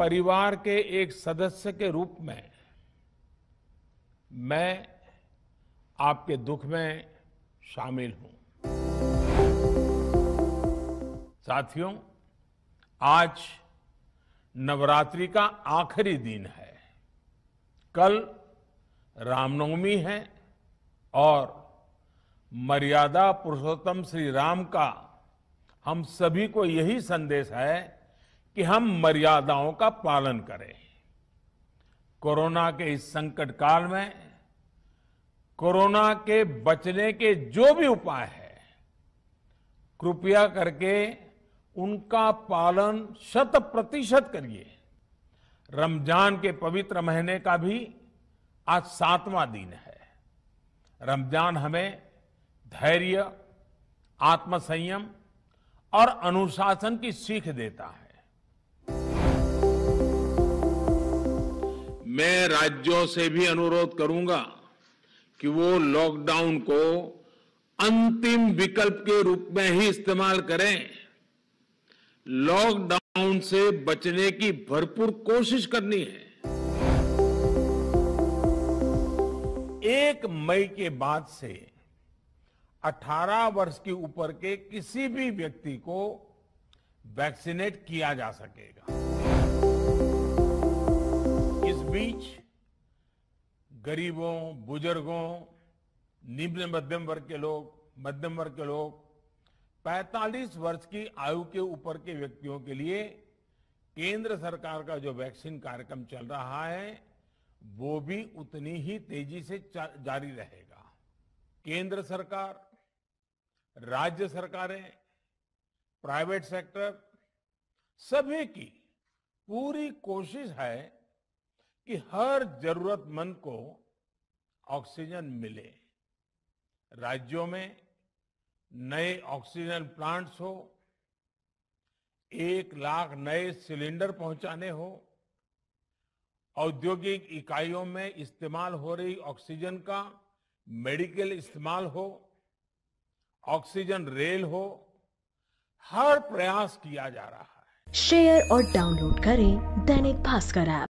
परिवार के एक सदस्य के रूप में मैं आपके दुख में शामिल हूं साथियों आज नवरात्रि का आखिरी दिन है कल रामनवमी है और मर्यादा पुरुषोत्तम श्री राम का हम सभी को यही संदेश है कि हम मर्यादाओं का पालन करें कोरोना के इस संकट काल में कोरोना के बचने के जो भी उपाय है कृपया करके उनका पालन शत प्रतिशत करिए रमजान के पवित्र महीने का भी आज सातवां दिन है रमजान हमें धैर्य आत्मसंयम और अनुशासन की सीख देता है मैं राज्यों से भी अनुरोध करूंगा कि वो लॉकडाउन को अंतिम विकल्प के रूप में ही इस्तेमाल करें लॉकडाउन से बचने की भरपूर कोशिश करनी है एक मई के बाद से 18 वर्ष की ऊपर के किसी भी व्यक्ति को वैक्सीनेट किया जा सकेगा बीच गरीबों बुजुर्गों निम्न मध्यम वर्ग के लोग मध्यम वर्ग के लोग 45 वर्ष की आयु के ऊपर के व्यक्तियों के लिए केंद्र सरकार का जो वैक्सीन कार्यक्रम चल रहा है वो भी उतनी ही तेजी से जारी रहेगा केंद्र सरकार राज्य सरकारें प्राइवेट सेक्टर सभी की पूरी कोशिश है कि हर जरूरतमंद को ऑक्सीजन मिले राज्यों में नए ऑक्सीजन प्लांट्स हो एक लाख नए सिलेंडर पहुंचाने हो औद्योगिक इकाइयों में इस्तेमाल हो रही ऑक्सीजन का मेडिकल इस्तेमाल हो ऑक्सीजन रेल हो हर प्रयास किया जा रहा है शेयर और डाउनलोड करें दैनिक भास्कर ऐप